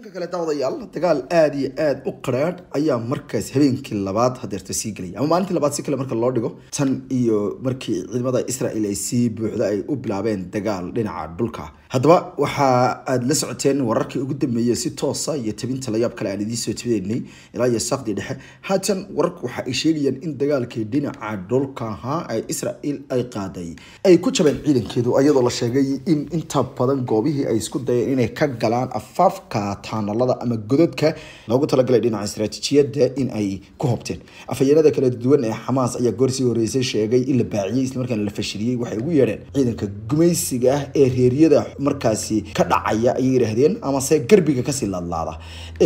dhanka kale daawadayaal dagaal aada iyo aad u qaraadh ayaa markaas habeenkii labaad hadeerto sii gelaya ama maalintii labaad si kale marka loo dhigo tan iyo markii ciidamada israel ay sii buuxda ay u bilaabeen dagaal dhinaca dhulka haddaba waxa aada la socoteen wararkii ugu dambeeyey si toosa iyo tabinta layaab kale aan idiinsoo tabineynay ilaa iyo saaqdii dhexe haatan wararku waxa ay sheegayeen in dagaalkii dhinaca dhulkaha ee israel ay qaaday ay ku jabeen ciidankeedu iyadoo la sheegay in inta badan goobihii ay isku dayeen inay ka galaan afaafka taanalada ama godadka loogu talagalay dhinaca istaraatiijiyadda in ay ku hobteen afhayeenada kala duwan ee xamaas ayaa goorsii horeysay sheegay in la baaciyey islamarkaana la fashiliyey waxay ugu yeedheen ciidanka gumaysiga ah ee reeryada markaasi ka dhacaya ayay yidhaahdeen amase garbiga kasii laadlaada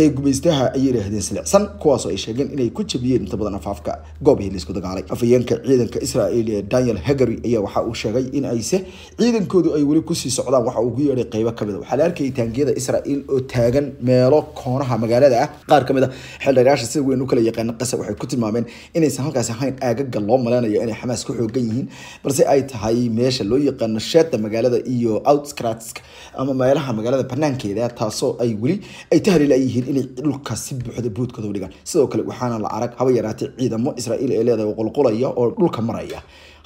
ee gumaystaha ayay yidhaahdeen silicsan kuwaasoo ay sheegeen inay ku jabiyeen inta badan afaafka goobihii laisku dagaalay afhayeenka ciidanka israel ee daniel hagary ayaa waxa uu sheegay in ayse ciidankoodu ay weli kusii socdaan waxa uu ugu yeedhay qeybo kamid a ah. waxaa la arkayay taangiyada israel oo taagan meelo koonaha magaalada ah qaar kamid a ah xildhibayaasha sida weyn u kala yaqaana qasab waxay ku tilmaameen inaysan halkaasi ahayn aagaga loo maleynayo inay xamaas ku xoogan yihiin balse ay tahay meesha loo yaqaano sheeda magaalada iyo outcratska ama meelaha magaalada banaankeeda taasoo ay weli ay tahalilayihiin inay dhulkaas si buuxda boodkooda u dhigaan sidoo kale waxaana la arag haba yaraatay ciidamo israa'iil ee leedahay qulqulaya oo dhulka maraya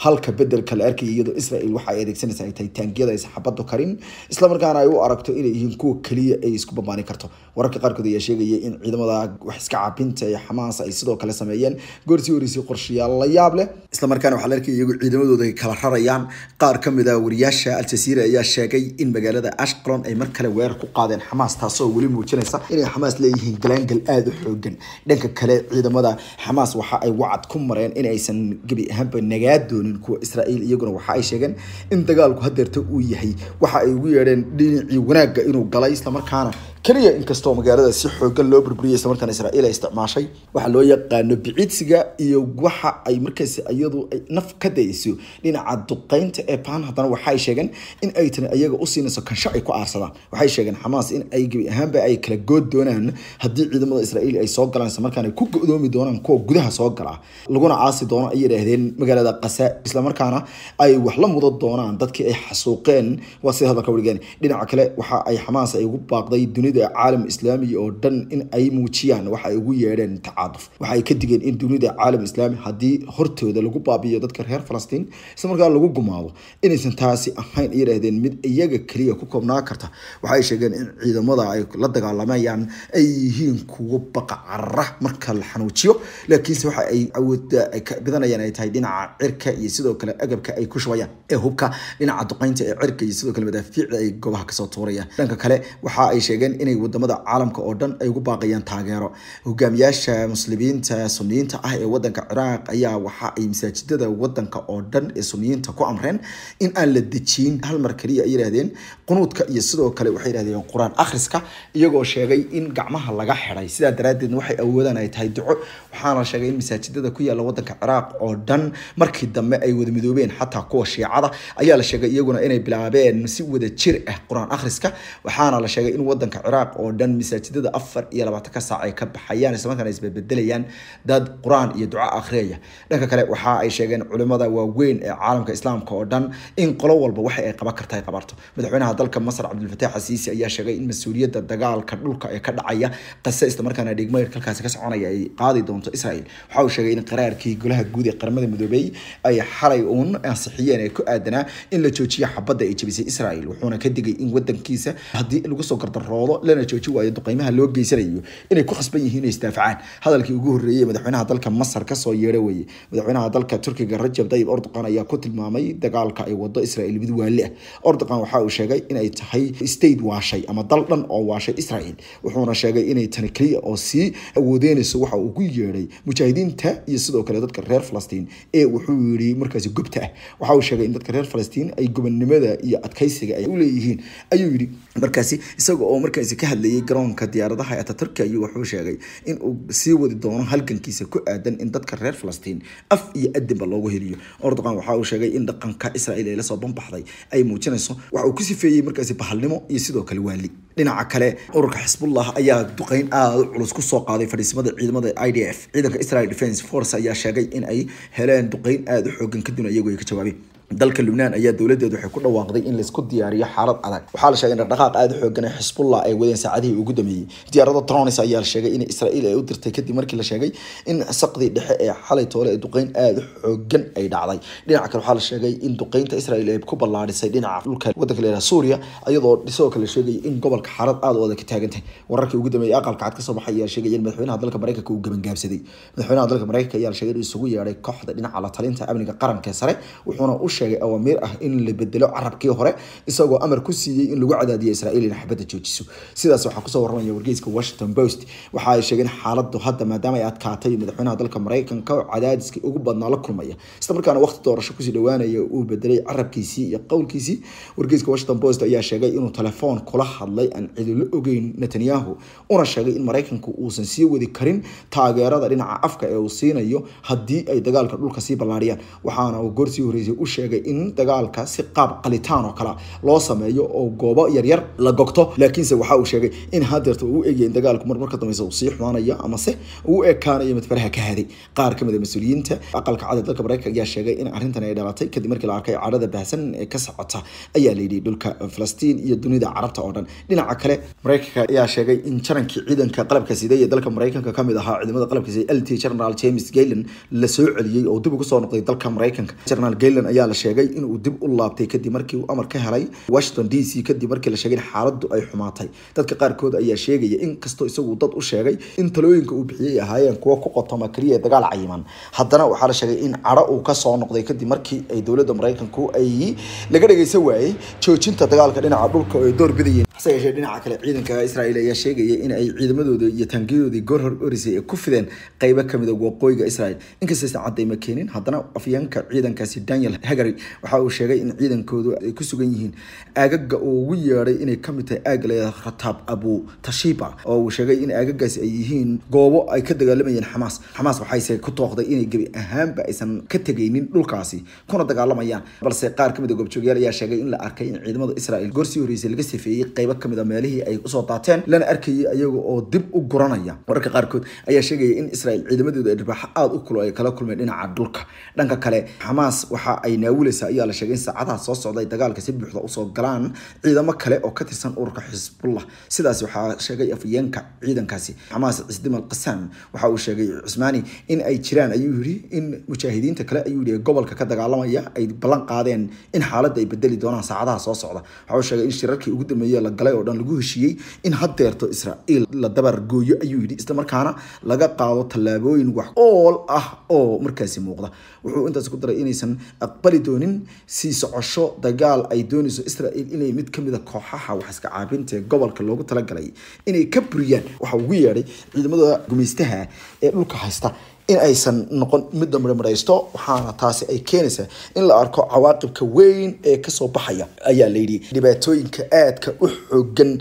halka bedelka la arkaya iyadoo israel waxa ay adeegsanaysa ay tahay taangiyada aysan karin islamarkaana ay u aragto inay yihiin kuwa keliya ay isku bambaanin karto wararka qaarkood ayaa sheegaya in ciidamada wax iska cabinta ee xamaas ay sidoo kale sameeyeen goor horeysay qorshayaal la yaab leh islamarkaana waxaa la arkaya iyagu ciidamadooda ay kala rarayaan qaar kamid ah wariyaasha al ayaa sheegay in magaalada ashqalon ay mar kale weerar ku qaadeen xamaas taasoo weli muujinaysa inay xamaas leeyihiin galaangal aada u xoogan dhanka kale ciidamada xamaas waxa ay wacad ku mareen in gebi ahaanba nagaad doonin yihiin kuwa israa'iil iyaguna waxa ay sheegeen in dagaalku hadeerta uu yahay waxa ay ugu yeedheen dhinacii wanaagga inuu galay islamarkaana keliya inkastoo magaalada si xoogan loo burburiyay islamarkaan israa'iil ay isticmaashay waxaa loo yaqaano biciidsiga iyo waxa ay markays iyadu ay naf ka dayayso dhinaca duqaynta ee baan haddana waxay sheegeen in ay tani iyaga usiinayso kansha ay ku aarsadaan waxay sheegeen xamaas in ay gebi ahaanba ay kala good doonaan haddii ciidamada israa'iil ay soo galaan islamarkaana ku go-doomi doonaan kuwa gudaha soo gala laguna caasi doono ay yidhaahdeen magaalada qasa islamarkaana ay wax la mudo doonaan dadkii ay xasuuqeen waa sida hadalka warigeen dhinaca kale waxa ay xamaas ay ugu baaqday dunida dunida caalam islaamiga oo dhan in ay muujiyaan waxa ay ugu yeedheen tacaaduf waxa ay ka digeen in dunida caalam islaami haddii hortooda lagu baabi'iyo dadka reer falastiin isla lagu gumaado inaysan taasi ahayn ay mid iyaga keliya ku koobnaa karta waxaay sheegeen in ciidamada ay la dagaalamayaan ay yihiin kuwo baqcara marka la xanuujiyo laakiinse waxa ay awooda ka badanayaan ay tahay dhinaca cirka iyo sidoo kale agabka ay ku shubayaan ee hubka dhinaca duqaynta ee cirka iyo sidoo kale madaafiicda ay goobaha kasoo tuurayaan dhanka kale waxa ay sheegeen sheegeen inay wadamada caalamka oo dhan ay ugu baaqayaan taageero hogaamiyaasha muslimiinta suniyiinta ah ee wadanka ciraaq ayaa waxa ay masaajidada wadanka oo dhan ee suniyiinta ku amreen in aan la dejiyin hal mar ay yidhahdeen qunuudka iyo sidoo kale waxay yidhahdeen qur-aan akhriska iyagoo sheegay in gacmaha laga xidhay sidaa daraaddeed waxay awoodaan ay tahay duco waxaana sheegay in masaajidada ku yaalla wadanka ciraaq oo dhan markii dambe ay wada midoobeen xataa kuwa shiicada ayaa la sheegay iyaguna inay bilaabeen si wada jir ah qur-aan akhriska waxaana la sheegay in wadanka ciraaq oo dhan masaajidada afar iyo labaatan ka saac ay ka baxayaan isla markaana dad qur-aan iyo duco akhriyaya dhanka kale waxa ay sheegeen culimada waaweyn ee caalamka islaamka oo dhan in qolo walba waxa ay qaban karta qabarto madaxweynaha dalka masar cabdulfataax xasiisi ayaa sheegay in mas-uuliyadda dagaalka dhulka ee ka dhacaya qase isla markaana halkaasi ka soconaya ay qaadi doonto israel waxa uu sheegay in qaraarkii golaha guud ee qaramada midoobey ay xalay uun ansixiyeen ee ku aadanaa in la joojiyo xabadda ay jebisay israel wuxuuna ka digay in wadankiisa haddii lagu soo gardaroodo daro lana jooji waayo duqaymaha loo geysanayo inay ku khasban yihiin inay isdaafacaan hadalkii ugu horreeyey madaxweynaha dalka masar kasoo yeedha weeye madaxweynaha dalka turkiga rajab dayib ordoqan ayaa ku tilmaamay dagaalka ay wado israel mid waali ah ordoqan waxa uu sheegay inay tahay state waashay ama dal dhan oo waashay israel wuxuuna sheegay inay tani keliya oo sii awoodeynayso waxa uu ku yeedhay mujaahidiinta iyo sidoo kale dadka reer falastiin ee wuxuu yidhi markaasi gubta ah waxa uu sheegay in dadka reer falastiin ay gubannimada iyo adkaysiga ay u leeyihiin ayuu yidhi markaasi isaga oo markaasi markiisa ka hadlayay garoonka diyaaradaha ee taturki ayuu wuxuu sheegay inuu sii wadi doono halgankiisa ku aadan in dadka reer falastiin af iyo adinba loogu heliyo erdogan waxa uu sheegay in dhaqanka israel ee lasoo banbaxday ay muujinayso waxa uu ku sifeeyey markaasi bahalnimo iyo sidoo kale waali dhinaca kale ururka xisbullah ayaa duqeyn aada culus kusoo qaaday fadhiisimada ciidamada i d f ciidanka israel defence force ayaa sheegay in ay heleen duqeyn aada u xoogan kadun iyagoo ay ka jawaabeen dalka lubnaan ayaa dowladeed waxay ku dhawaaqday in laisku diyaariyo xaalad adag waxaa la sheegay in dhaqaaq aada u xoogan ee xisbullah ay wadeen saacadihii ugu dambeeyey diyaarada tronis ayaa la sheegay in israael ay u dirtay kadib markii la sheegay in saqdii dhexe ee xalay toole ee duqeyn aada u xoogan ay dhacday dhinaca kale waxaa la sheegay in duqeynta israel ay ku ballaadhisay dhinaca dhulka wadanka leedaha suuriya iyadoo sidoo kale la in gobolka xaalad aada u adag ka taagan tahay wararkii ugu dambeeyey aqalka cad ka soo baxay ayaa sheegaya in madaxweynaha dalka maraykanka uu gabangaabsaday madaxweynaha dalka maraykanka ayaa la sheegay inuu isugu yeedhay kooxda dhinaca la amniga qaranka sare wuxuuna u sheegay awaamiir ah in la bedelo carabkii hore isagoo amar ku siiyey in lagu cadaadiyo israiil in xabadda joojiso sidaas waxaa kusoo waramaya wargeyska washington post waxa ay sheegeen xaaladu hadda maadaama ay adkaatay madaxweynaha dalka maraykanka cadaadiskii ugu badnaa la kulmaya isla markaana waqti doorasho kusii dhawaanaya uu bedelay carabkiisii iyo qowlkiisii wargeyska washington post ayaa sheegay inuu telefoon kula hadlay aan cidilo ogeyn netanyahu una sheegay in maraykanku uusan sii wadi karin taageerada dhinaca afka ee uu siinayo haddii ay dagaalka dhulka sii ballaariyaan waxaana uu goorsii horeysay u sheegay dhigay in dagaalka si qaab qalitaan oo kale loo sameeyo oo goobo yaryar la gogto laakiinse waxa uu sheegay in hadeerta uu eegaya in dagaalku mar dambeysa uu sii xumaanaya amase uu ekaanayo madfaraha ka haday qaar kamid a ah mas-uuliyiinta aqalka cad dalka mareykanka ayaa sheegay in arrintan ay dhalatay kadib markii la arkay cadhada baahsan ee ka socota ayaa layidhi dhulka falastiin iyo dunida carabta oo dhan dhinaca kale mareykanka ayaa sheegay in jarankii ciidanka qalabka siday ee dalka mareykanka kamid ahaa ciidamada qalabka lt general james gaylan la celiyey oo dib ugu soo noqday dalka mareykanka general gaylan ayaa la sheegay in dib u laabtay kadib markii uu amar ka helay washington d c kadib markii la sheegay in xaaladdu ay xumaatay dadka qaarkood ayaa sheegaya in isagu dad u sheegay in talooyinka uu bixiyay ahaayeen kuwo ku qotoma keliya dagaal cayiman haddana waxaa la sheegay in cadho uu ka noqday kadib markii ay dowladda maraykanku ay laga dhegaysan waayey joojinta dagaalka dhinaca dhulka ay door bidayeen hase dhinaca kale ciidanka israa'iil ayaa sheegaya in ay ciidamadooda iyo taangiyadoodii goor hor orisay ee ku fideen qaybo kamid a ah waqooyiga israa'iil inkastaysan cadeyma keenin haddana afyeenka ciidankaasi daniel hagar Kerry waxa uu sheegay in ciidankoodu ay ku sugan yihiin aagaga uu ugu yeeray inay ka mid tahay aag la Khatab Abu Tashiba oo uu sheegay in aagagaasi ay yihiin goobo ay ka dagaalamayeen Hamas Hamas waxay ku tooqday inay gebi ahaanba aysan ka tagaynin dhulkaasi kuna dagaalamayaan balse qaar ka mid ah gobjoogyaal ayaa sheegay in la arkay in ciidamada Israa'iil goorsi horeysay laga sifeeyay qaybo ka mid ah meelihii ay usoo daateen lana arkayay ayaga oo dib u guranaya wararka qaarkood ayaa sheegaya in Israa'iil ciidamadooda ay dhibaaxo aad u kulul ay kala kulmeen dhinaca dhulka dhanka kale Hamas waxa ay naawi guuleysa ayaa la sheegay in saacadaha soo socda ay dagaalka si buuxda usoo galaan ciidamo kale oo ka tirsan ururka xisbullah sidaas waxaa sheegay afyeenka ciidankaasi xamaas cisdim al waxa uu sheegay cusmaani in ay jiraan ayuu yiri in mujaahidiinta kale ayuu yiri gobolka ka dagaalamaya ay ballan qaadeen in xaaladda ay bedeli doonaan saacadaha soo socda waxa sheegay in shirarkii ugu dambeeyey la galay oo dhan lagu heshiiyey in haddeerto israa'iil la dabar gooyo ayuu yidhi islamarkaana laga qaado tallaabooyin wax ool ah oo markaasi muuqda wuxuu intaas ku daray inaysan aqbali doonin sii socosho dagaal ay doonayso israel inay mid ka mida kooxaha wax iska caabinta gobolka loogu talagalay inay ka buriyaan waxa ugu yeedhay ciidamadooda gumaystaha ee dhulka haysta in aysan noqon mid damremaraysto waxaana taasi ay keenaysaa in la arko cawaaqibka weyn ee kasoo baxaya ayaa layidhi dhibaatooyinka aadka u xoogan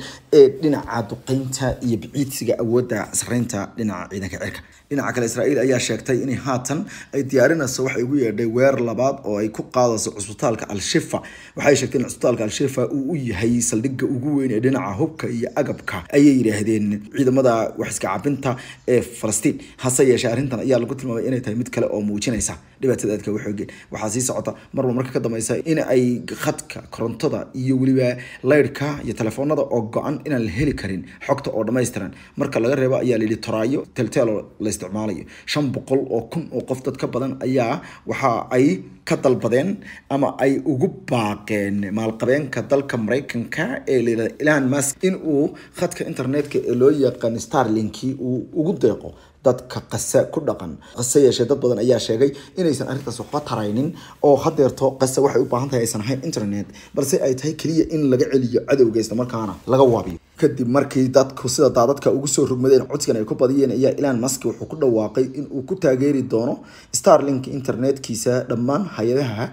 ee dhinaca duqeynta iyo biciidsiga awoodda sareynta dhinaca ciidanka cirka dhinaca kale israa'iil ayaa sheegtay inay haatan ay diyaarinayso waxay ugu yeedhay weer labaad oo ay ku qaadayso cusbitaalka al-shifa waxay sheegtay in cusbitaalka al-shifa uu u yahay saldhigga ugu weyn ee dhinaca hubka iyo agabka ayay yidhaahdeen ciidamada wax iska cabinta ee falastiin hase yeeshee arrintan ayaa ayaa lagu tilmaamay inay tahay mid kale oo muujinaysa dhibaatada aadka waxoogeen waxaa sii socota marba marka ka dambaysa in ay khadka korontada iyo weliba laydhka iyo telefoonada oo go-an inaan la heli karin xogta oo dhamaystiran marka laga reebo ayaa layidhi toraayo telteelo la isticmaalayo shan boqol oo kun oo qof dad ka badan ayaa waxa ay ka dalbadeen ama ay ugu baaqeen maalqabeenka dalka maraykanka ee layidhahda ilan mask in uu khadka internetka ee loo yaqaan starlinki uu ugu deeqo dadka qase ku dhaqan qase yeeshee dad badan ayaa sheegay inaysan arrintaas waxba taraynin oo hadeerto qase waxay u baahan tahay aysan ahayn internet balse ay tahay keliya in laga celiyo cadowga isla markaana laga waabiyo kadib markii dadku sida daadadka ugu soo rogmadeen codsigan ay ku badiyeen ayaa ilan maski wuxuu ku dhawaaqay in uu ku taageeri doono starlink internetkiisa dhammaan hay-adaha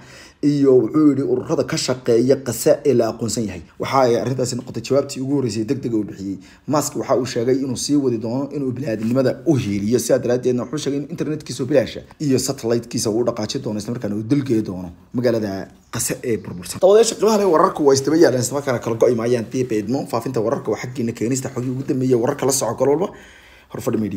iyo wuxuu yihi ururada ka shaqeeya khasaa'il la aqoonsan yahay waxa ay arrintaasi noqotay jawaabtii ugu horreysay deg dega uu bixiyey mask waxa uu sheegay inuu sii wadi doono inuu bilaadinimada u hiiliyo sidaa daraadeedna wuxuu sheegay in internetkiisu bilaasha iyo satellitekiisa uu dhaqaaji doono islamarkaana uu dilgey doono magaalada qase ee burbursan dabadayaasha qiimaha leh kala go-i maayaan dii beedmo faafinta wararka waa xaggiina keenista xogii ugu dambeeya wararka la soco gol walba horfadha media